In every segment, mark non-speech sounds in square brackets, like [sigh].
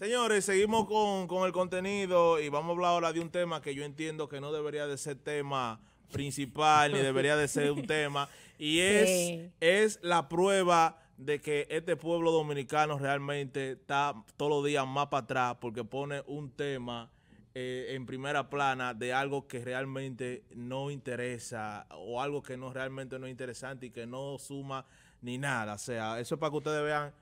Señores, seguimos con, el contenido y vamos a hablar ahora de un tema que yo entiendo que no debería de ser tema principal ni debería de ser un [laughs] tema y es, es la prueba de que este pueblo dominicano realmente está todos los días más para atrás porque pone un tema eh, en primera plana de algo que realmente no interesa o algo que no realmente no es interesante y que no suma ni nada. O sea, eso es para que ustedes vean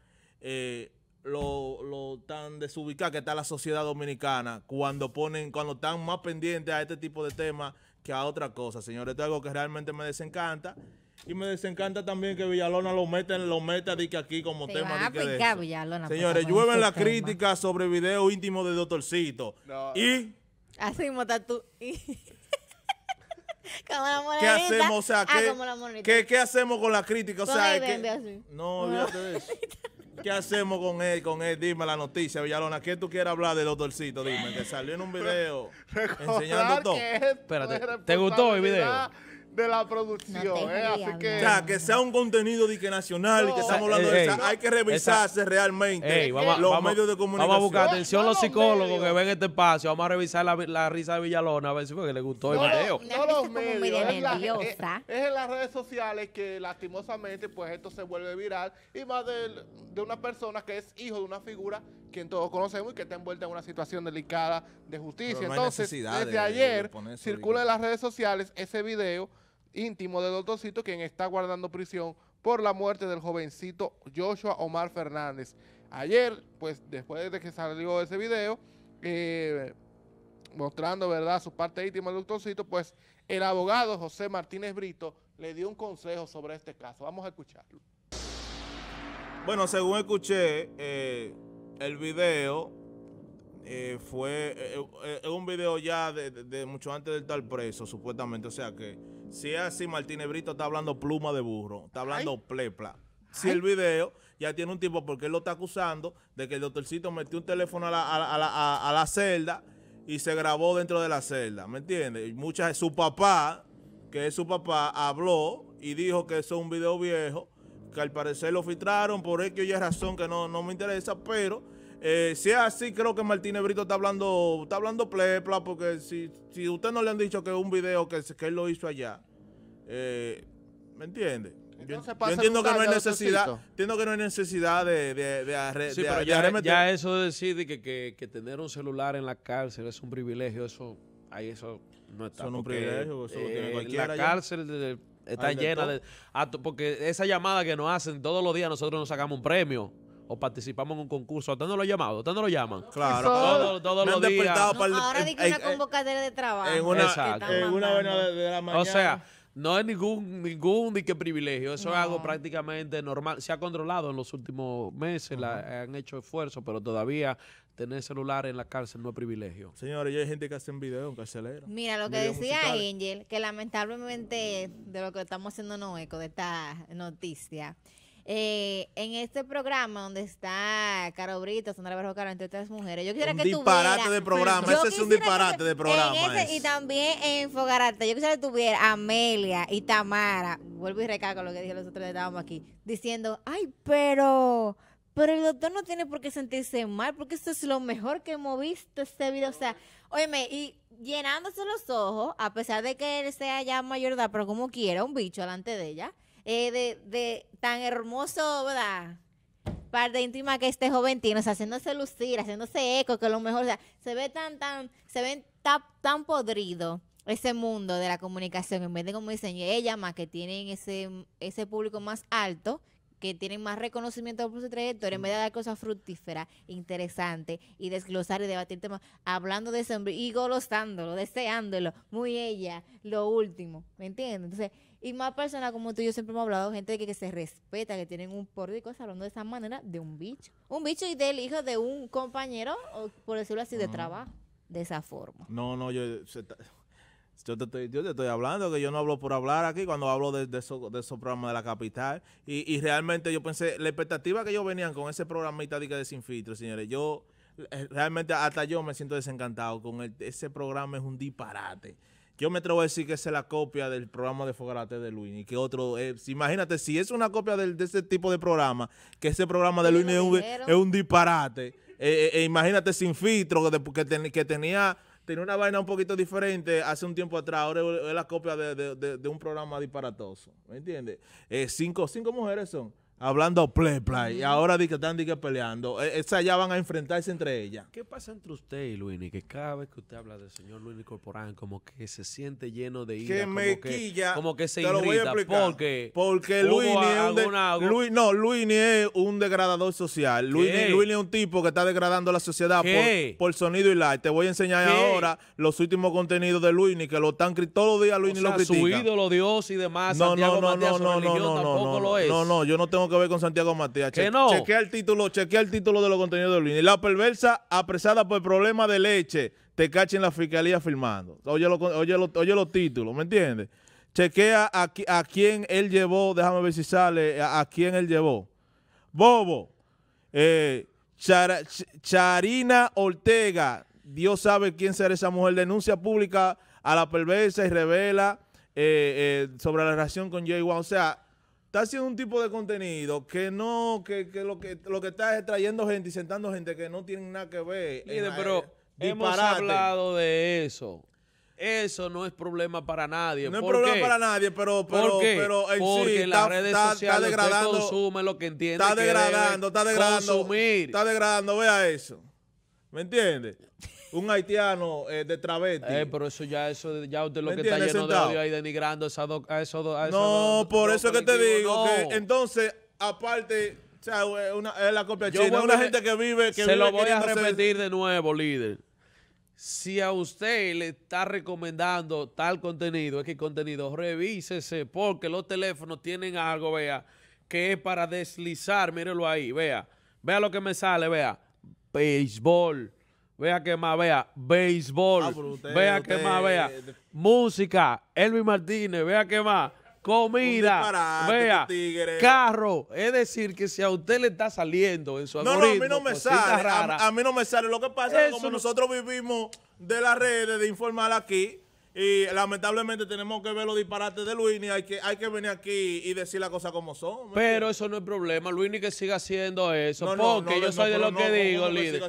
eh, lo, tan desubicado que está la sociedad dominicana cuando ponen, cuando están más pendientes a este tipo de temas que a otra cosa, señores. Esto es algo que realmente me desencanta. Y me desencanta también que Villalona lo meten, lo meta de que aquí como tema. Ah, pues, pues, señores, llueven la crítica sobre video íntimo de Doctorcito. Y. Hacemos tú [laughs] ¿Qué hacemos? O sea, ah, ¿qué, hacemos con la crítica? O sea, no, de eso. ¿Qué hacemos con él? Con él, dime la noticia, Villalona. ¿Qué tú quieres hablar del doctorcito? Dime, que salió en un video enseñando todo. Espérate, ¿te gustó el video? de la producción. eh, así que, sea, que sea un contenido de que nacional y que estamos hablando de hay que revisarse realmente los medios de comunicación. Vamos a buscar atención los psicólogos que ven este espacio. Vamos a revisar la, risa de Villalona a ver si fue que le gustó el video. No, los medios. Es, en las redes sociales que lastimosamente pues esto se vuelve viral y más de, de una persona que es hijo de una figura quien todos conocemos y que está envuelta en una situación delicada de justicia. Entonces, desde ayer circula en las redes sociales ese video íntimo del Doctorcito, quien está guardando prisión por la muerte del jovencito Joshua Omar Fernández. Ayer, pues después de que salió ese video, eh, mostrando verdad su parte íntima del doctorcito, pues el abogado José Martínez Brito le dio un consejo sobre este caso. Vamos a escucharlo. Bueno, según escuché, eh, el video eh, fue eh, eh, un video ya de, mucho antes de estar preso, supuestamente. O sea que si así, Martínez Brito está hablando pluma de burro, está hablando plepla. Si el video ya tiene un tipo, porque él lo está acusando de que el doctorcito metió un teléfono a la, celda y se grabó dentro de la celda, ¿me entiendes? Muchas, su papá, que es su papá, habló y dijo que eso es un video viejo que al parecer lo filtraron por X o Y razón que no, me interesa, pero eh, si es así, creo que Martín Brito está hablando, está hablando plepla, porque si, si usted no le han dicho que es un video que, que él lo hizo allá, eh, ¿me entiende? Yo, entiendo que no hay necesidad, entiendo que no hay necesidad de, de, de, ya, eso de decir que, tener un celular en la cárcel es un privilegio, eso, ahí eso no está. un privilegio, eso lo tiene eh, cualquiera. La cárcel está llenas de... Ah, porque esa llamada que nos hacen todos los días nosotros nos sacamos un premio o participamos en un concurso. ¿A usted no lo ha llamado? ¿A no lo llaman? Claro. Todos, los días. ahora dije una convocatoria de trabajo. En una, en una de, de la mañana. O sea... No es ningún, ningún ni qué privilegio. Eso es algo prácticamente normal. Se ha controlado en los últimos meses, han hecho esfuerzos, pero todavía tener celular en la cárcel no es privilegio. Señores, ya hay gente que hace video en carcelero. Mira, lo que decía Angel, que lamentablemente de lo que estamos haciendo no eco de esta noticia eh, en este programa donde está Caro Brito, Sandra Caro, entre otras mujeres. Yo quisiera que tuviera. Un disparate de programa, ese es un disparate de programa. y también en Fogarate, yo quisiera que tuviera Amelia y Tamara, vuelvo y recago lo que dije los otros que estábamos aquí, diciendo, ay, pero pero el doctor no tiene por qué sentirse mal, porque esto es lo mejor que hemos visto este video. O sea, óyeme, y llenándose los ojos, a pesar de que él sea ya mayor edad, pero como quiera, un bicho delante de ella. Eh, de, tan hermoso, ¿verdad? Par de íntima que este joven tiene, o sea, haciéndose lucir, haciéndose eco, que a lo mejor, se ve tan, tan, se ven tan, tan podrido ese mundo de la comunicación, en vez de como dicen ella más que tienen ese, ese público más alto, que tienen más reconocimiento por su trayectoria, en vez de mm. dar cosas fructíferas, interesantes, y desglosar y debatir temas, hablando de ese hombre y golosándolo, deseándolo, muy ella, lo último, ¿me entiendes? Entonces, y más personas como tú yo siempre hemos hablado, gente que, se respeta, que tienen un por de cosas, hablando de esa manera, de un bicho. Un bicho y del hijo de un compañero, por decirlo así, de ah. trabajo. De esa forma. No, no, yo, te, estoy, yo te estoy hablando, que yo no hablo por hablar aquí cuando hablo de, de esos de programas de la capital. Y, y, realmente yo pensé, la expectativa que yo venían con ese programita de, que de Sin Filtro, señores, yo eh, realmente hasta yo me siento desencantado con ese programa, es un disparate yo me atrevo a decir que es la copia del programa de Fogarate de y Que otro, eh, imagínate, si es una copia de, ese tipo de programa, que ese programa de Luis es un, es un, disparate. Eh, eh, e imagínate sin filtro, que, tenía, tenía una vaina un poquito diferente hace un tiempo atrás. Ahora es, la copia de, un programa disparatoso. ¿Me entiendes? cinco, cinco mujeres son hablando play play y ahora que están peleando. E, Esas ya van a enfrentarse entre ellas. ¿Qué pasa entre usted y Luini? Que cada vez que usted habla del señor Luini Corporán, como que se siente lleno de ira. Que como me que, quilla, como que se te irrita lo voy a explicar, porque, porque Luini es un no, Luini es un degradador social. Luini, Luini, es un tipo que está degradando la sociedad por, por, sonido y like. Te voy a enseñar ahora los últimos contenidos de Luini que lo están todos los días Luini lo critica. Su ídolo Dios y demás. No, Santiago no, no, Matías, no, no, no, no, no, no, no, no, yo no tengo que ver con Santiago Matías. Chequea el título, chequea el título de los contenidos de y La perversa apresada por el problema de leche, te cacha en la fiscalía firmando. Oye, oye, oye los títulos, ¿me entiendes? Chequea a, quién él llevó, déjame ver si sale, a, quién él llevó. Bobo, eh, Charina Ortega, Dios sabe quién será esa mujer, denuncia pública a la perversa y revela eh, eh, sobre la relación con Jay Wan. O sea, está haciendo un tipo de contenido que no, que, lo que lo que está es trayendo gente y sentando gente que no tiene nada que ver. Mire, pero eh, hemos hablado de eso. Eso no es problema para nadie. No es problema para nadie, pero pero pero en sí, está, degradando, usted consume lo que entiende. Está degradando, que está degradando. Consumir. Está degradando, vea eso. ¿Me entiendes? un haitiano eh, de travesti. Eh, pero eso ya, eso ya usted lo que está lleno de odio ahí denigrando a, a esos dos. No, por eso que te digo que entonces, aparte, o es la copia china, una gente que vive que Se lo voy a repetir de nuevo, líder. Si a usted le está recomendando tal contenido, es que contenido, revísese, porque los teléfonos tienen algo, vea, que es para deslizar, mírelo ahí, vea. Vea lo que me sale, vea. Béisbol Vea que más vea, béisbol, ah, vea qué que más vea, eh, música, Elvis Martínez, vea que más, comida, vea, carro. Es decir, que si a usted le está saliendo en su no, no, a mí no me sale, a, mí no me sale. Lo que pasa es que como nosotros vivimos de las redes, de informar aquí, y lamentablemente tenemos que ver los disparates de Luini. Hay que, hay que venir aquí y decir las cosas como son. Pero eso no es problema. Luini que siga haciendo eso. porque yo soy de lo que digo, líder.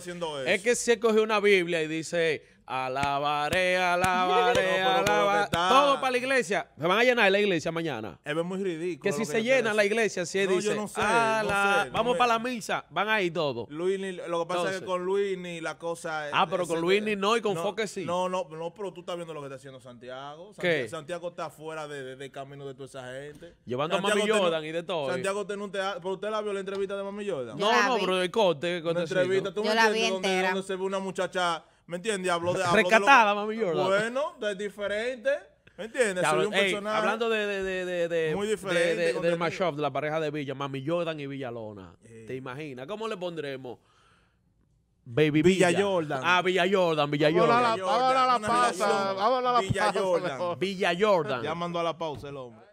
Es que se coge una Biblia y dice Alabaré, [laughs] alabaré, a alabaré. Todo para la iglesia. Se van a llenar la iglesia mañana. Es muy ridículo. Que si se llena la iglesia, si no, dice, yo no sé, vamos para la misa, van a ir todos. lo que pasa es que con Luis ni la cosa. es. Ah, eh, pero con Luis ni no y con Foque sí. No, no, no, pero tú estás viendo lo que está haciendo Santiago. Santiago está fuera de, de, camino de toda esa gente. Llevando a Mami Jordan y de todo. Santiago tiene un teatro. ¿Pero usted la vio la entrevista de Mami Jordan? No, no, pero el corte. La entrevista, tú me entiendes, donde se ve una muchacha ¿Me entiendes? Habló de. rescatada mami Jordan. Bueno, de diferente. ¿Me entiendes? Soy un personaje. Hablando de, de, de, de muy diferente. del mashup de la pareja de Villa, Mami Jordan y Villalona. ¿Te imaginas? ¿Cómo le pondremos? Baby Villa, Jordan. Ah, Villa Jordan, Villa Jordan. Ahora la pausa. Villa Jordan. Villa Jordan. Ya mandó a la pausa el hombre.